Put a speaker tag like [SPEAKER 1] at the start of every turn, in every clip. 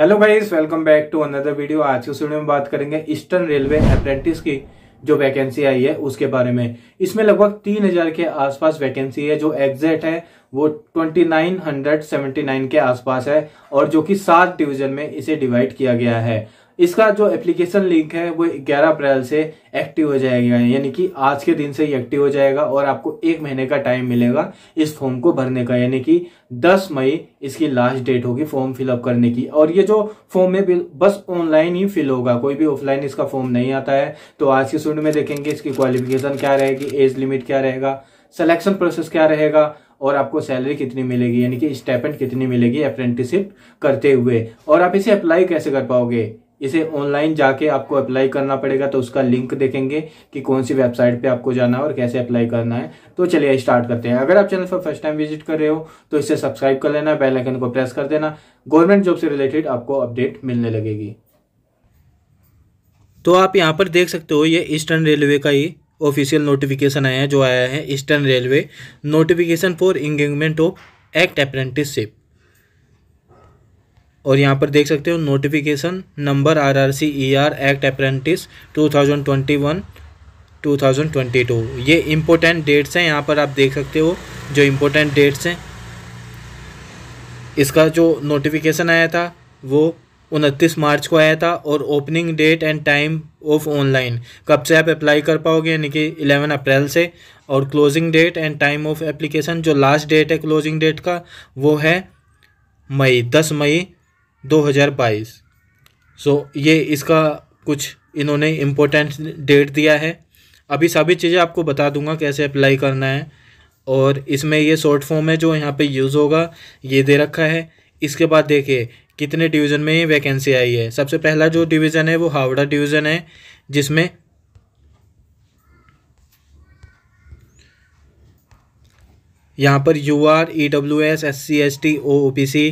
[SPEAKER 1] hello guys welcome back to another video आज के video में बात करेंगे ईस्टर्न रेलवे अप्रेंटिस की जो वैकेंसी आई है उसके बारे में इसमें लगभग तीन हजार के आसपास वैकेंसी है जो एग्जैक्ट है वो 2979 के आसपास है और जो कि सात डिवीजन में इसे डिवाइड किया गया है इसका जो एप्लीकेशन लिंक है वो 11 अप्रैल से एक्टिव हो जाएगा यानी कि आज के दिन से ही एक्टिव हो जाएगा और आपको एक महीने का टाइम मिलेगा इस फॉर्म को भरने का यानी कि 10 मई इसकी लास्ट डेट होगी फॉर्म फिलअप करने की और ये जो फॉर्म है बस ऑनलाइन ही फिल होगा कोई भी ऑफलाइन इसका फॉर्म नहीं आता है तो आज के स्टूडेंट में देखेंगे इसकी क्वालिफिकेशन क्या रहेगी एज लिमिट क्या रहेगा सिलेक्शन प्रोसेस क्या रहेगा और आपको सैलरी कितनी मिलेगी यानी कि स्टेपेंट कितनी मिलेगी अप्रेंटिसिप करते हुए और आप इसे अप्लाई कैसे कर पाओगे इसे ऑनलाइन जाके आपको अप्लाई करना पड़ेगा तो उसका लिंक देखेंगे कि कौन सी वेबसाइट पे आपको जाना है और कैसे अप्लाई करना है तो चलिए स्टार्ट करते हैं अगर आप चैनल पर फर्स्ट टाइम विजिट कर रहे हो तो इसे सब्सक्राइब कर लेना बेल आइकन को प्रेस कर देना गवर्नमेंट जॉब से रिलेटेड आपको अपडेट मिलने लगेगी तो आप यहाँ पर देख सकते हो ये ईस्टर्न रेलवे का ही ऑफिशियल नोटिफिकेशन आया है जो आया है eastern railway notification for engagement of act apprenticeship और यहाँ पर देख सकते हो notification number R R C E R act apprentice two thousand twenty one two thousand twenty two ये इम्पोर्टेंट डेट्स हैं यहाँ पर आप देख सकते हो जो इम्पोर्टेंट डेट्स हैं इसका जो नोटिफिकेशन आया था वो उनतीस मार्च को आया था और opening date and time of online कब से आप अप्लाई कर पाओगे यानी कि इलेवन अप्रैल से और closing date and time of application जो लास्ट डेट है क्लोजिंग डेट का वो है मई दस मई 2022 सो so, ये इसका कुछ इन्होंने इम्पोर्टेंट डेट दिया है अभी सभी चीज़ें आपको बता दूंगा कैसे अप्लाई करना है और इसमें ये शॉर्ट फॉर्म है जो यहाँ पे यूज़ होगा ये दे रखा है इसके बाद देखिए कितने डिवीज़न में ये वैकेंसी आई है सबसे पहला जो डिवीज़न है वो हावड़ा डिवीज़न है जिसमें यहाँ पर U R E W S S C S T O O P C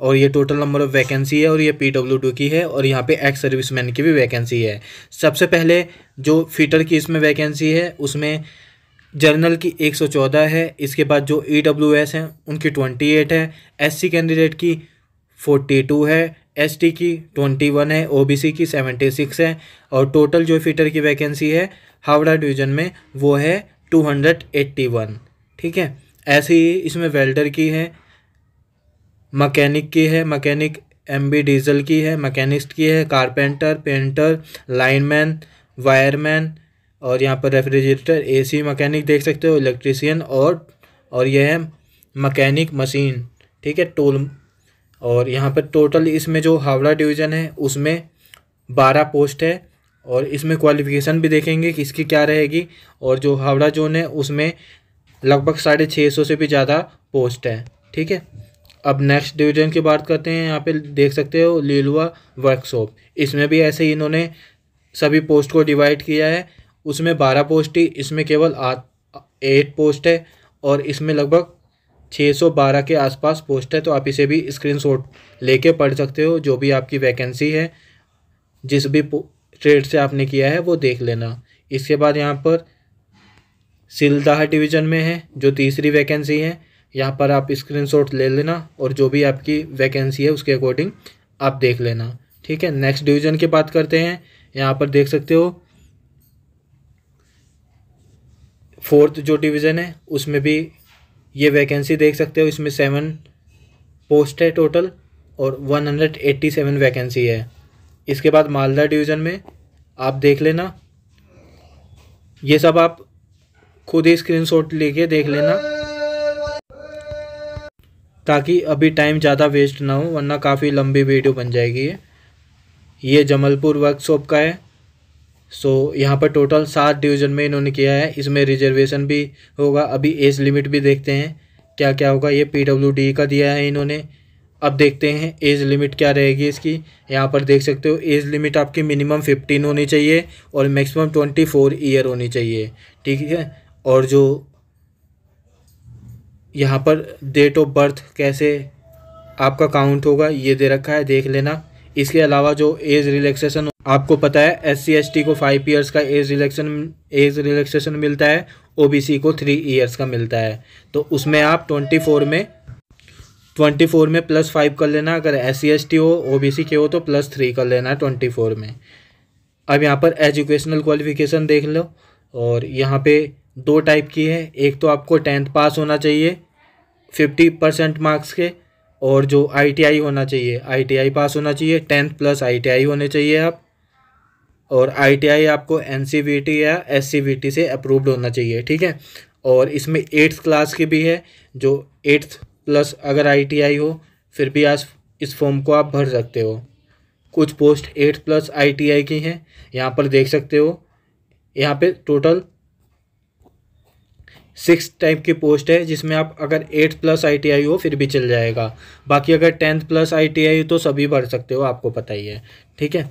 [SPEAKER 1] और ये टोटल नंबर ऑफ़ वैकेंसी है और ये पी डब्ल्यू टू की है और यहाँ पे एक्स सर्विस मैन की भी वैकेंसी है सबसे पहले जो फीटर की इसमें वैकेंसी है उसमें जर्नल की एक सौ चौदह है इसके बाद जो ई डब्ल्यू एस हैं उनकी ट्वेंटी एट है एस सी कैंडिडेट की 42 टू है एस टी की ट्वेंटी वन है ओ बी सी की सेवेंटी सिक्स है और टोटल जो फीटर की वैकेंसी है हावड़ा डिवीज़न में वो है टू हंड्रेड एट्टी वन ठीक है ऐसे ही इसमें वेल्डर की है मकैनिक की है मकैनिक एम बी डीजल की है मकैनिस्ट की है कारपेंटर पेंटर लाइनमैन वायरमैन और यहाँ पर रेफ्रिजरेटर एसी मकैनिक देख सकते हो इलेक्ट्रीसियन और और यह है मकैनिक मशीन ठीक है टोल और यहाँ पर टोटल इसमें जो हावड़ा डिवीज़न है उसमें बारह पोस्ट है और इसमें क्वालिफिकेशन भी देखेंगे कि इसकी क्या रहेगी और जो हावड़ा जोन है उसमें लगभग साढ़े छः सौ से भी ज़्यादा पोस्ट है ठीक है अब नेक्स्ट डिवीजन की बात करते हैं यहाँ पे देख सकते हो लीलवा वर्कशॉप इसमें भी ऐसे ही इन्होंने सभी पोस्ट को डिवाइड किया है उसमें बारह पोस्ट ही इसमें केवल एट पोस्ट है और इसमें लगभग छः सौ बारह के आसपास पोस्ट है तो आप इसे भी स्क्रीनशॉट लेके पढ़ सकते हो जो भी आपकी वैकेंसी है जिस भी ट्रेड से आपने किया है वो देख लेना इसके बाद यहाँ पर सिलदाह डिवीज़न में है जो तीसरी वैकेंसी है यहाँ पर आप स्क्रीनशॉट ले लेना और जो भी आपकी वैकेंसी है उसके अकॉर्डिंग आप देख लेना ठीक है नेक्स्ट डिवीज़न की बात करते हैं यहाँ पर देख सकते हो फोर्थ जो डिवीज़न है उसमें भी ये वैकेंसी देख सकते हो इसमें सेवन पोस्ट है टोटल और one hundred eighty seven vacancy है इसके बाद मालदा डिवीज़न में आप देख लेना ये सब आप खुद ही स्क्रीनशॉट लेके देख लेना ताकि अभी टाइम ज़्यादा वेस्ट ना हो वरना काफ़ी लंबी वीडियो बन जाएगी ये ये जमलपुर वर्कशॉप का है सो यहाँ पर टोटल सात डिवीज़न में इन्होंने किया है इसमें रिजर्वेशन भी होगा अभी एज लिमिट भी देखते हैं क्या क्या होगा ये पी का दिया है इन्होंने अब देखते हैं एज लिमिट क्या रहेगी इसकी यहाँ पर देख सकते हो एज लिमिट आपकी मिनिमम फिफ्टीन होनी चाहिए और मैक्सिमम ट्वेंटी फोर ईयर होनी चाहिए ठीक है और जो यहाँ पर डेट ऑफ बर्थ कैसे आपका काउंट होगा ये दे रखा है देख लेना इसके अलावा जो एज रिलैक्सेशन आपको पता है एस सी को फाइव ईयर्स का एज रिलैक्सेशन एज रिलैक्सेशन मिलता है ओबीसी को थ्री ईयर्स का मिलता है तो उसमें आप ट्वेंटी फोर में ट्वेंटी फोर में प्लस फाइव कर लेना अगर एस सी हो ओ के हो तो प्लस थ्री कर लेना ट्वेंटी फोर में अब यहाँ पर एजुकेशनल क्वालिफिकेशन देख लो और यहाँ पे दो टाइप की है एक तो आपको टेंथ पास होना चाहिए फिफ्टी परसेंट मार्क्स के और जो आईटीआई होना चाहिए आईटीआई पास होना चाहिए टेंथ प्लस आईटीआई होने चाहिए आप और आईटीआई आपको एनसीवीटी या एससीवीटी से अप्रूव्ड होना चाहिए ठीक है और इसमें एट्थ क्लास की भी है जो एट्थ प्लस अगर आईटीआई हो फिर भी आज इस फॉर्म को आप भर सकते हो कुछ पोस्ट एट्थ प्लस आई की हैं यहाँ पर देख सकते हो यहाँ पर टोटल सिक्स टाइप की पोस्ट है जिसमें आप अगर एट्थ प्लस आई हो फिर भी चल जाएगा बाकी अगर टेंथ प्लस आई तो सभी भर सकते हो आपको पता ही है ठीक है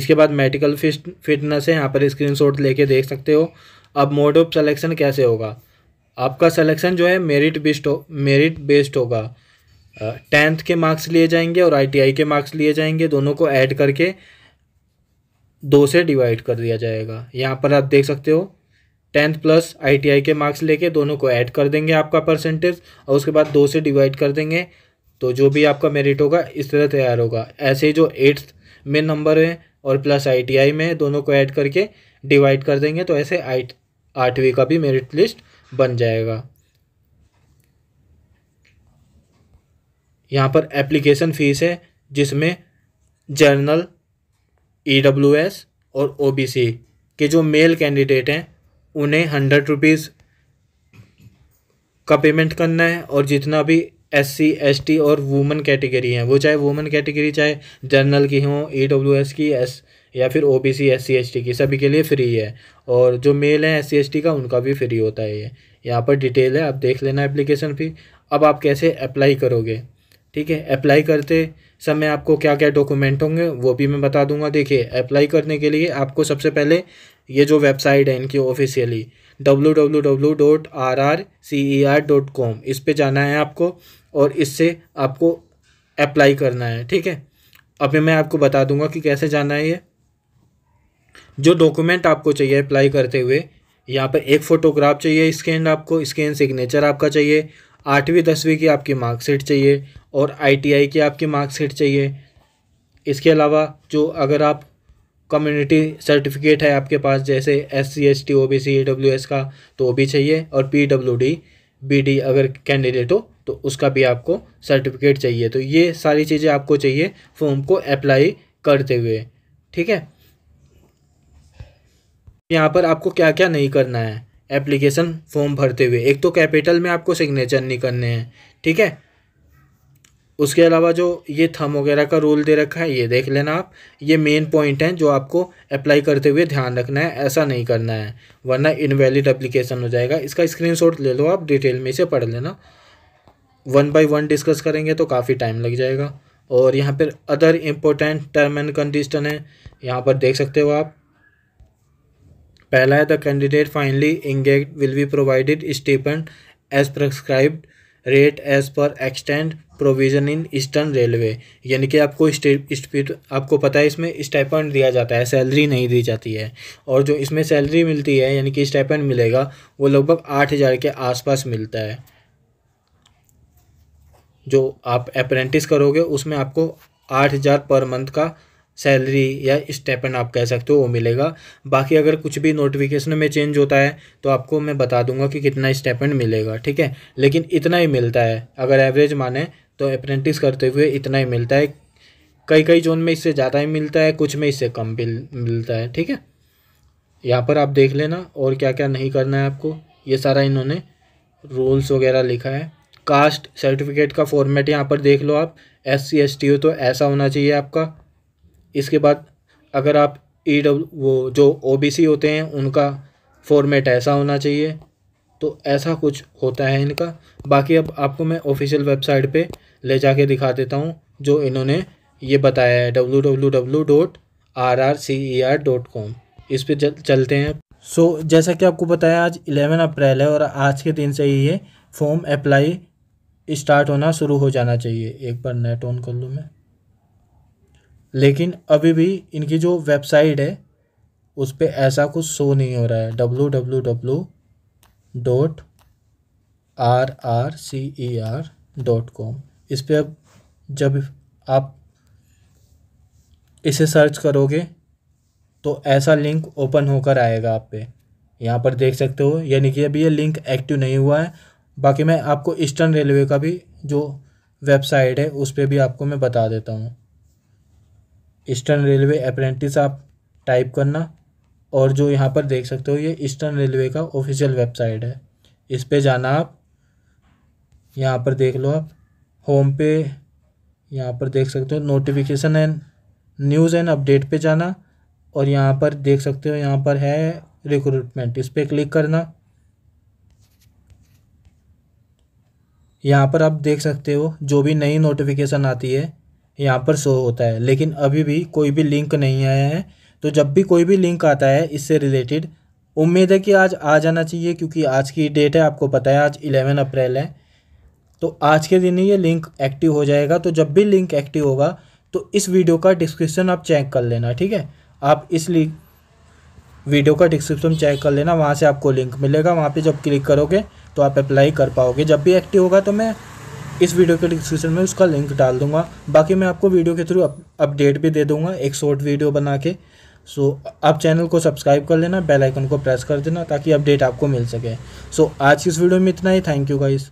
[SPEAKER 1] इसके बाद मेडिकल फिट फिटनेस है यहाँ पर स्क्रीनशॉट लेके देख सकते हो अब मोड ऑफ सलेक्शन कैसे होगा आपका सलेक्शन जो है मेरिट बेस्ड हो मेरिट बेस्ड होगा टेंथ के मार्क्स लिए जाएंगे और आईटीआई के मार्क्स लिए जाएंगे दोनों को ऐड करके दो से डिवाइड कर दिया जाएगा यहाँ पर आप देख सकते हो टेंथ प्लस आईटीआई के मार्क्स लेके दोनों को ऐड कर देंगे आपका परसेंटेज और उसके बाद दो से डिवाइड कर देंगे तो जो भी आपका मेरिट होगा इस तरह तैयार होगा ऐसे जो एट्थ में नंबर है और प्लस आईटीआई में दोनों को ऐड करके डिवाइड कर देंगे तो ऐसे आठ आठवीं का भी मेरिट लिस्ट बन जाएगा यहाँ पर एप्लीकेशन फ़ीस है जिसमें जर्नल ई डब्ल्यू एस और ओ बी सी के जो मेल कैंडिडेट हैं उन्हें हंड्रेड रुपीज़ का पेमेंट करना है और जितना भी एस सी एस टी और वुमेन कैटेगरी हैं वो चाहे वुमेन कैटेगरी चाहे जनरल की हों ई डब्ल्यू एस की एस या फिर O B C S C S T की सभी के लिए फ्री है और जो मेल है एस सी एस टी का उनका भी फ्री होता है ये यहाँ पर डिटेल है आप देख लेना एप्लीकेशन फी अब आप कैसे अप्लाई करोगे ठीक है अप्लाई करते समय आपको क्या क्या डॉक्यूमेंट होंगे वो भी मैं बता दूंगा देखिए अप्लाई करने के लिए आपको सबसे पहले ये जो वेबसाइट है इनकी officially W W W dot R R C E R dot com इस पर जाना है आपको और इससे आपको अप्लाई करना है ठीक है अभी मैं आपको बता दूंगा कि कैसे जाना है ये जो डॉक्यूमेंट आपको चाहिए अप्लाई करते हुए यहाँ पर एक फ़ोटोग्राफ चाहिए स्कैन आपको स्कैन सिग्नेचर आपका चाहिए आठवीं दसवीं की आपकी मार्कशीट चाहिए और आईटीआई की आपकी मार्कशीट चाहिए इसके अलावा जो अगर आप कम्युनिटी सर्टिफिकेट है आपके पास जैसे S C S T O B C W S का तो वो भी चाहिए और P W D B D अगर कैंडिडेट हो तो उसका भी आपको सर्टिफिकेट चाहिए तो ये सारी चीज़ें आपको चाहिए फॉर्म को अप्लाई करते हुए ठीक है यहाँ पर आपको क्या क्या नहीं करना है एप्लीकेशन फॉर्म भरते हुए एक तो कैपिटल में आपको सिग्नेचर नहीं करने हैं ठीक है उसके अलावा जो ये थम वगैरह का रूल दे रखा है ये देख लेना आप ये मेन पॉइंट हैं जो आपको अप्लाई करते हुए ध्यान रखना है ऐसा नहीं करना है वरना इनवैलिड एप्लीकेशन हो जाएगा इसका स्क्रीनशॉट ले लो आप डिटेल में इसे पढ़ लेना वन बाय वन डिस्कस करेंगे तो काफ़ी टाइम लग जाएगा और यहाँ पर other important term and condition है यहाँ पर देख सकते हो आप पहला है the candidate finally engage will be provided stipend as prescribed rate as per extend provision in eastern railway यानी कि आपको स्टेट तो आपको पता है इसमें स्टाइपेंड दिया जाता है सैलरी नहीं दी जाती है और जो इसमें सैलरी मिलती है यानी कि स्टाइपेंड मिलेगा वो लगभग आठ हज़ार के आसपास मिलता है जो आप अप्रेंटिस करोगे उसमें आपको आठ हज़ार पर मंथ का सैलरी या स्टेपन आप कह सकते हो वो मिलेगा बाकी अगर कुछ भी नोटिफिकेशन में चेंज होता है तो आपको मैं बता दूंगा कि कितना स्टेपन मिलेगा ठीक है लेकिन इतना ही मिलता है अगर एवरेज माने तो अप्रेंटिस करते हुए इतना ही मिलता है कई कई जोन में इससे ज़्यादा ही मिलता है कुछ में इससे कम भी मिलता है ठीक है यहाँ पर आप देख लेना और क्या क्या नहीं करना है आपको ये सारा इन्होंने रूल्स वगैरह लिखा है कास्ट सर्टिफिकेट का फॉर्मेट यहाँ पर देख लो आप एस सी एस टी हो तो ऐसा होना चाहिए आपका इसके बाद अगर आप ई e डब्ल्यू वो जो ओ बी सी होते हैं उनका फॉर्मेट ऐसा होना चाहिए तो ऐसा कुछ होता है इनका बाकी अब आपको मैं ऑफिशियल वेबसाइट पे ले जा कर दिखा देता हूँ जो इन्होंने ये बताया है W W W dot R R C E R dot com इस पर चल, चलते हैं सो so, जैसा कि आपको बताया आज इलेवन अप्रैल है और आज के दिन से ही ये फॉर्म अप्लाई स्टार्ट होना शुरू हो जाना चाहिए एक बार नेट ऑन कर लूँ मैं लेकिन अभी भी इनकी जो वेबसाइट है उस पर ऐसा कुछ शो नहीं हो रहा है W W W dot R R C E R dot com इस पर अब जब आप इसे सर्च करोगे तो ऐसा लिंक ओपन होकर आएगा आप पे यहाँ पर देख सकते हो यानी कि अभी ये लिंक एक्टिव नहीं हुआ है बाकी मैं आपको ईस्टर्न रेलवे का भी जो वेबसाइट है उस पर भी आपको मैं बता देता हूँ ईस्टर्न रेलवे अप्रेंटिस आप टाइप करना और जो यहाँ पर देख सकते हो ये ईस्टर्न रेलवे का ऑफिशियल वेबसाइट है इस पर जाना आप यहाँ पर देख लो आप होम पे यहाँ पर देख सकते हो notification and news and update पे जाना और यहाँ पर देख सकते हो यहाँ पर है रिक्रूटमेंट इस पर क्लिक करना यहाँ पर आप देख सकते हो जो भी नई नोटिफिकेशन आती है यहाँ पर शो होता है लेकिन अभी भी कोई भी लिंक नहीं आया है तो जब भी कोई भी लिंक आता है इससे रिलेटेड उम्मीद है कि आज आ जाना चाहिए क्योंकि आज की डेट है आपको पता है आज इलेवन अप्रैल है तो आज के दिन ही ये लिंक एक्टिव हो जाएगा तो जब भी लिंक एक्टिव होगा तो इस वीडियो का डिस्क्रिप्शन आप चेक कर लेना ठीक है आप इस लिंक वीडियो का डिस्क्रिप्शन चेक कर लेना वहाँ से आपको लिंक मिलेगा वहाँ पे जब क्लिक करोगे तो आप अप्लाई कर पाओगे जब भी एक्टिव होगा तो मैं इस वीडियो के डिस्क्रिप्शन में उसका लिंक डाल दूंगा बाकी मैं आपको वीडियो के थ्रू अपडेट भी दे दूंगा एक शॉर्ट वीडियो बना के सो आप चैनल को सब्सक्राइब कर लेना बेल आइकन को प्रेस कर देना ताकि अपडेट आपको मिल सके सो आज की इस वीडियो में इतना ही थैंक यू गाइस